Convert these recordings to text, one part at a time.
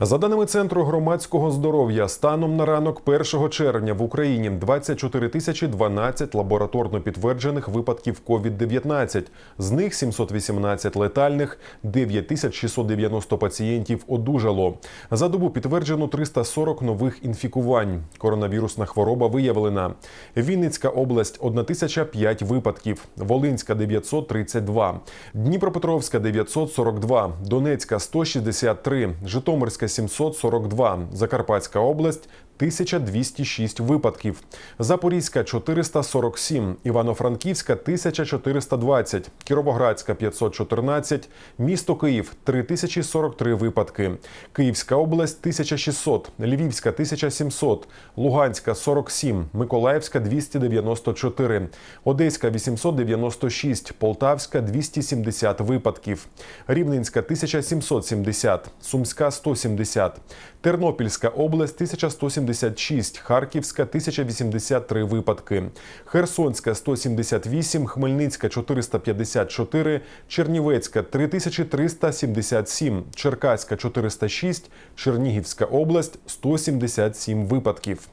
За даними центру громадського здоров'я, станом на ранок 1 червня в Україні 24 тисячі 12 лабораторно підтверджених випадків COVID-19. з них 718 летальних, 9690 пацієнтів одужало. За добу підтверджено 340 нових інфікувань. Коронавірусна хвороба виявлена. Вінницька область 1005 випадків, Волинська 932, Дніпропетровська 942, Донецька 163, Житомирська. Донецька 742, Закарпатська область 1206 випадків, Запорізька 447, Івано-Франківська 1420, Кіровоградська 514, місто Київ 3043 випадки, Київська область 1600, Львівська 1700, Луганська 47, Миколаївська 294, Одеська 896, Полтавська 270 випадків, Рівненська 1770, Сумська 170, 170, Тернопільська область 1176, Харківська 1083 випадки, Херсонська 178, Хмельницька 454, Чернівецька 3377, Черкаська 406, Чернігівська область 177 випадків.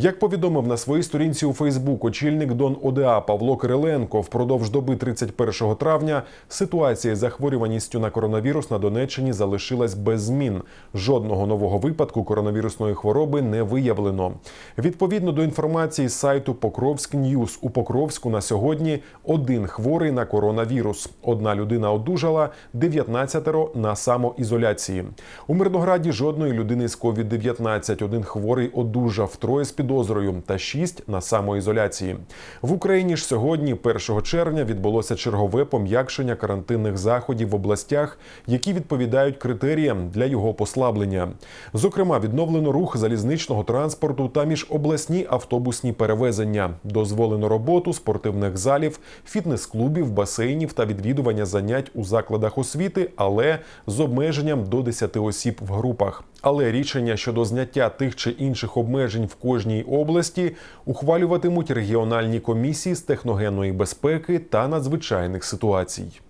Як повідомив на своїй сторінці у Фейсбук очільник Дон ОДА Павло Кириленко, впродовж доби 31 травня ситуація з захворюваністю на коронавірус на Донеччині залишилась без змін. Жодного нового випадку коронавірусної хвороби не виявлено. Відповідно до інформації з сайту Покровськ Ньюз, у Покровську на сьогодні один хворий на коронавірус. Одна людина одужала, 19-ро на самоізоляції. У Мирнограді жодної людини з covid 19 один хворий одужав троє з підозрою та шість на самоізоляції. В Україні ж сьогодні, 1 червня, відбулося чергове пом'якшення карантинних заходів в областях, які відповідають критеріям для його послаблення. Зокрема, відновлено рух залізничного транспорту та міжобласні автобусні перевезення, дозволено роботу спортивних залів, фітнес-клубів, басейнів та відвідування занять у закладах освіти, але з обмеженням до 10 осіб в групах. Але рішення щодо зняття тих чи інших обмежень в кожній області ухвалюватимуть регіональні комісії з техногенної безпеки та надзвичайних ситуацій.